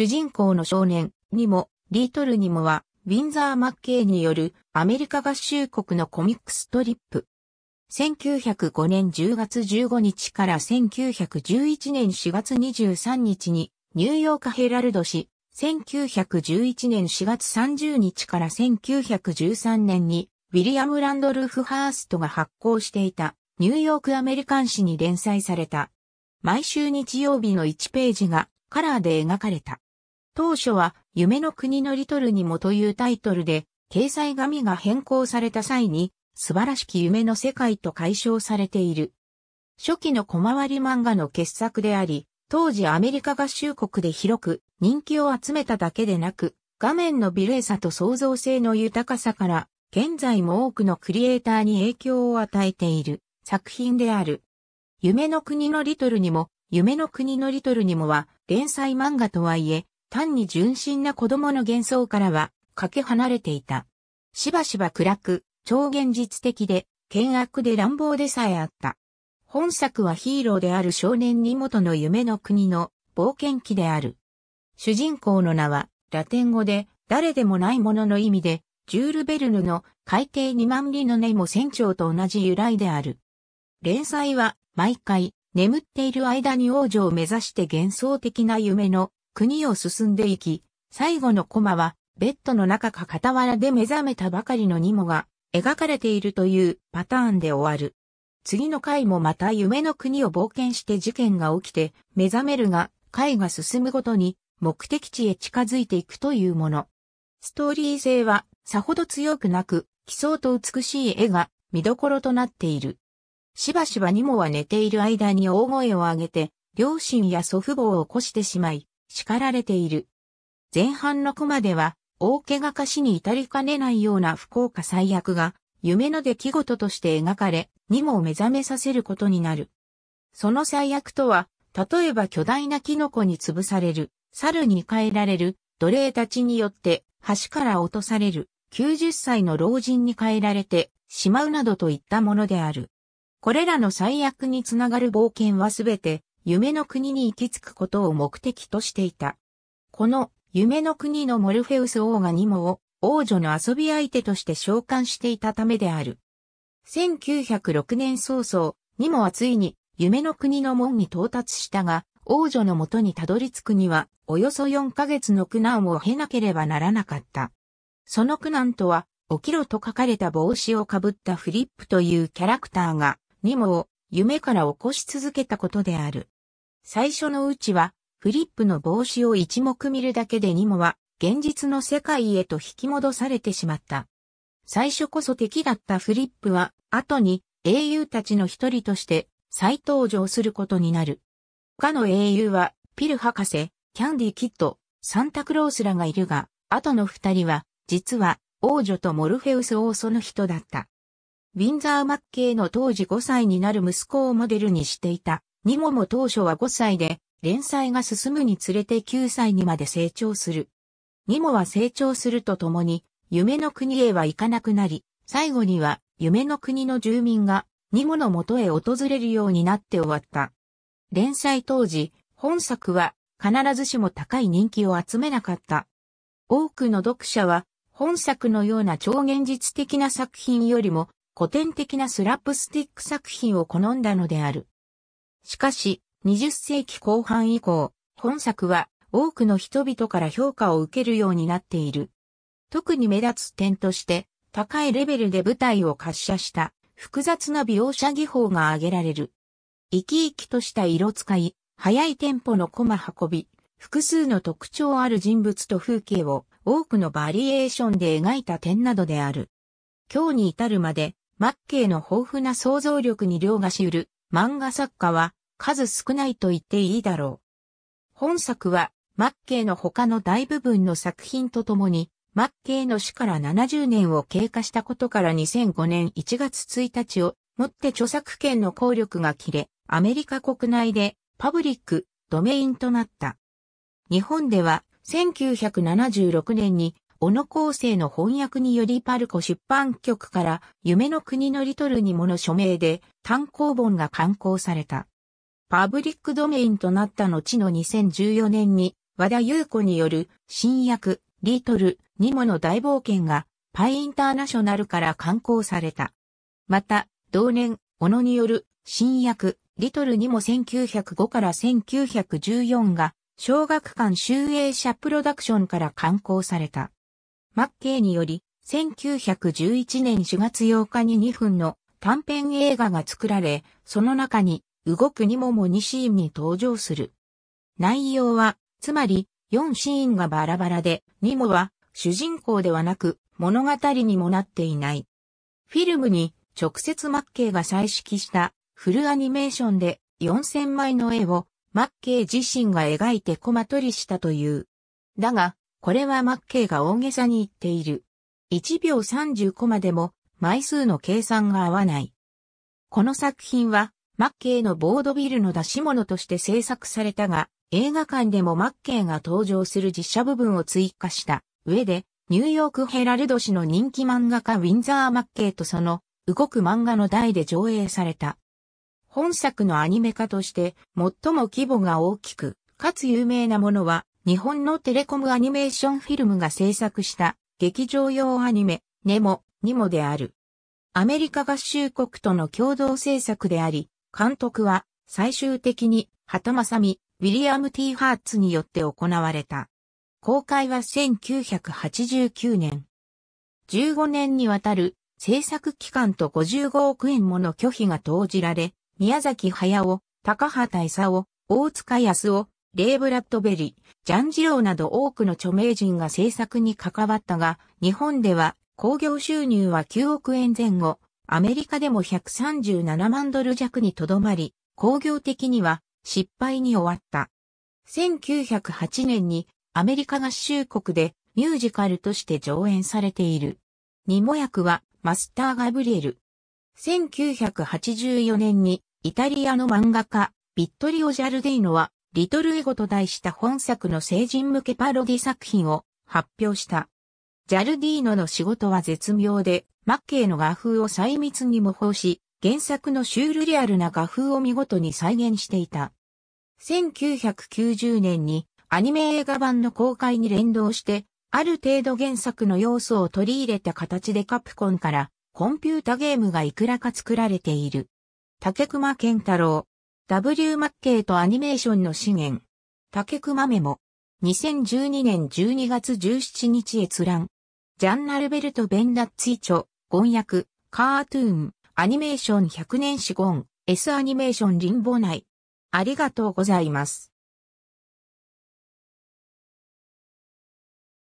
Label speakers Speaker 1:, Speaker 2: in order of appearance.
Speaker 1: 主人公の少年、にも、リートルにもは、ウィンザー・マッケイによるアメリカ合衆国のコミックストリップ。1905年10月15日から1911年4月23日にニューヨーカ・ヘラルド氏、1911年4月30日から1913年にウィリアム・ランドルフ・ハーストが発行していたニューヨークアメリカン誌に連載された。毎週日曜日の1ページがカラーで描かれた。当初は夢の国のリトルにもというタイトルで、掲載紙が変更された際に、素晴らしき夢の世界と解消されている。初期の小回り漫画の傑作であり、当時アメリカ合衆国で広く人気を集めただけでなく、画面の美麗さと創造性の豊かさから、現在も多くのクリエイターに影響を与えている作品である。夢の国のリトルにも、夢の国のリトルにもは連載漫画とはいえ、単に純真な子供の幻想からは、かけ離れていた。しばしば暗く、超現実的で、険悪で乱暴でさえあった。本作はヒーローである少年に元の夢の国の冒険記である。主人公の名は、ラテン語で、誰でもないものの意味で、ジュール・ベルヌの海底2万里の根も船長と同じ由来である。連載は毎回眠っている間に王女を目指して幻想的な夢の国を進んでいき、最後のコマは、ベッドの中か傍らで目覚めたばかりのニモが、描かれているというパターンで終わる。次の回もまた夢の国を冒険して事件が起きて、目覚めるが、回が進むごとに、目的地へ近づいていくというもの。ストーリー性は、さほど強くなく、奇想と美しい絵が、見どころとなっている。しばしばニモは寝ている間に大声を上げて、両親や祖父母を起こしてしまい、叱られている。前半のコマでは、大怪我かしに至りかねないような不幸か最悪が、夢の出来事として描かれ、にも目覚めさせることになる。その最悪とは、例えば巨大なキノコに潰される、猿に変えられる、奴隷たちによって橋から落とされる、90歳の老人に変えられてしまうなどといったものである。これらの最悪につながる冒険はすべて夢の国に行き着くことを目的としていた。この夢の国のモルフェウス王がニモを王女の遊び相手として召喚していたためである。1906年早々、ニモはついに夢の国の門に到達したが、王女の元にたどり着くには、およそ4ヶ月の苦難を経なければならなかった。その苦難とは、起きろと書かれた帽子をかぶったフリップというキャラクターが、ニモを夢から起こし続けたことである。最初のうちは、フリップの帽子を一目見るだけでニモは、現実の世界へと引き戻されてしまった。最初こそ敵だったフリップは、後に英雄たちの一人として再登場することになる。他の英雄は、ピル博士、キャンディ・キッド、サンタクロースらがいるが、後の二人は、実は、王女とモルフェウス王その人だった。ウィンザー・マッケイの当時5歳になる息子をモデルにしていた。ニゴも当初は5歳で、連載が進むにつれて9歳にまで成長する。ニモは成長するとともに、夢の国へは行かなくなり、最後には夢の国の住民がニゴの元へ訪れるようになって終わった。連載当時、本作は必ずしも高い人気を集めなかった。多くの読者は本作のような超現実的な作品よりも古典的なスラップスティック作品を好んだのである。しかし、20世紀後半以降、本作は多くの人々から評価を受けるようになっている。特に目立つ点として、高いレベルで舞台を滑車した複雑な描写技法が挙げられる。生き生きとした色使い、速いテンポのコマ運び、複数の特徴ある人物と風景を多くのバリエーションで描いた点などである。今日に至るまでマッケイの豊富な想像力に凌駕し得る漫画作家は数少ないと言っていいだろう。本作はマッケイの他の大部分の作品とともに、マッケイの死から70年を経過したことから2005年1月1日をもって著作権の効力が切れ、アメリカ国内でパブリック、ドメインとなった。日本では1976年に小野厚生の翻訳によりパルコ出版局から夢の国のリトルにもの署名で単行本が刊行された。パブリックドメインとなった後の2014年に和田優子による新訳リトルにもの大冒険がパイインターナショナルから刊行された。また、同年、小野による新訳リトルにも1905から1914が小学館集英社プロダクションから刊行された。マッケイにより、1911年4月8日に2分の短編映画が作られ、その中に動くにもも2シーンに登場する。内容は、つまり4シーンがバラバラで、にもは主人公ではなく物語にもなっていない。フィルムに直接マッケイが彩色したフルアニメーションで4000枚の絵をマッケイ自身が描いてコマ撮りしたという。だが、これはマッケイが大げさに言っている。1秒30コマでも枚数の計算が合わない。この作品はマッケイのボードビルの出し物として制作されたが、映画館でもマッケイが登場する実写部分を追加した上で、ニューヨークヘラルド氏の人気漫画家ウィンザー・マッケイとその動く漫画の台で上映された。本作のアニメ化として最も規模が大きく、かつ有名なものは日本のテレコムアニメーションフィルムが制作した劇場用アニメ、ネモ、ニモである。アメリカ合衆国との共同制作であり、監督は最終的に畑正美、ウィリアム・ティー・ハーツによって行われた。公開は1989年。15年にわたる制作期間と55億円もの拒否が投じられ、宮崎駿、高畑勲、大塚康夫、レイ・ブラッドベリ、ジャン・ジローなど多くの著名人が制作に関わったが、日本では興行収入は9億円前後、アメリカでも137万ドル弱にとどまり、興行的には失敗に終わった。1908年にアメリカ合衆国でミュージカルとして上演されている。ニモ役はマスター・ガブリエル。1984年にイタリアの漫画家、ビットリオ・ジャルデイノはリトルエゴと題した本作の成人向けパロディ作品を発表した。ジャルディーノの仕事は絶妙で、マッケイの画風を細密に模倣し、原作のシュールリアルな画風を見事に再現していた。1990年にアニメ映画版の公開に連動して、ある程度原作の要素を取り入れた形でカプコンからコンピュータゲームがいくらか作られている。竹熊健太郎、W マッケイとアニメーションの資源。竹熊メモ。2012年12月17日閲覧。ジャンナルベルト・ベンダッツイチョ、翻訳、カートゥーン、アニメーション100年史ゴン、S アニメーションリンボ内。ありがとうございます。